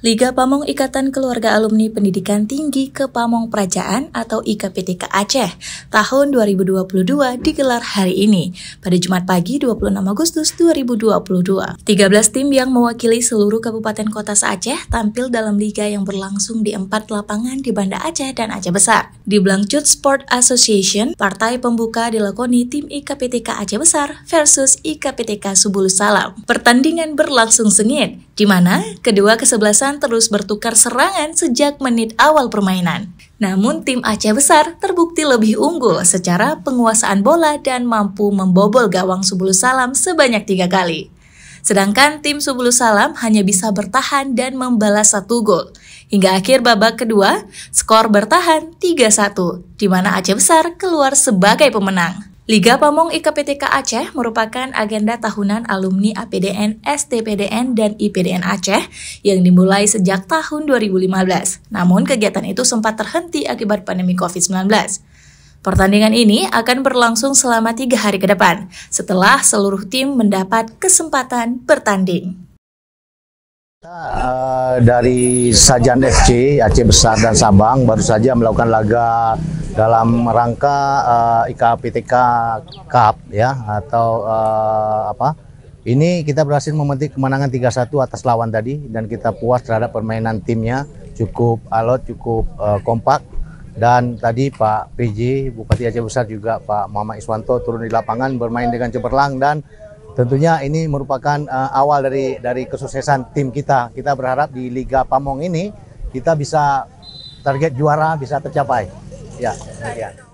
Liga Pamong Ikatan Keluarga Alumni Pendidikan Tinggi ke Pamong Perajaan atau IKPTK Aceh tahun 2022 digelar hari ini pada Jumat pagi 26 Agustus 2022. 13 tim yang mewakili seluruh kabupaten kota aceh tampil dalam liga yang berlangsung di empat lapangan di Banda Aceh dan Aceh Besar. Di Blangcut Sport Association, partai pembuka dilakoni tim IKPTK Aceh Besar versus IKPTK Subulus Salam. Pertandingan berlangsung sengit, di mana kedua kesebelasan Thailand terus bertukar serangan sejak menit awal permainan. Namun tim Aceh Besar terbukti lebih unggul secara penguasaan bola dan mampu membobol gawang Subulu Salam sebanyak tiga kali. Sedangkan tim Subulu Salam hanya bisa bertahan dan membalas satu gol. Hingga akhir babak kedua, skor bertahan 3-1, di mana Aceh Besar keluar sebagai pemenang. Liga Pamong IKPTK Aceh merupakan agenda tahunan alumni APDN, STPDN, dan IPDN Aceh yang dimulai sejak tahun 2015. Namun kegiatan itu sempat terhenti akibat pandemi COVID-19. Pertandingan ini akan berlangsung selama tiga hari ke depan setelah seluruh tim mendapat kesempatan bertanding. Kita uh, dari Sajan FC Aceh Besar dan Sabang baru saja melakukan laga dalam rangka uh, eh, IKPTK Cup ya atau uh, apa ini kita berhasil memetik kemenangan 3-1 atas lawan tadi dan kita puas terhadap permainan timnya cukup alot cukup uh, kompak dan tadi Pak PJ Bupati Aceh Besar juga Pak mama Iswanto turun di lapangan bermain dengan cemerlang dan tentunya ini merupakan uh, awal dari dari kesuksesan tim kita kita berharap di Liga Pamong ini kita bisa target juara bisa tercapai. Yeah, yeah.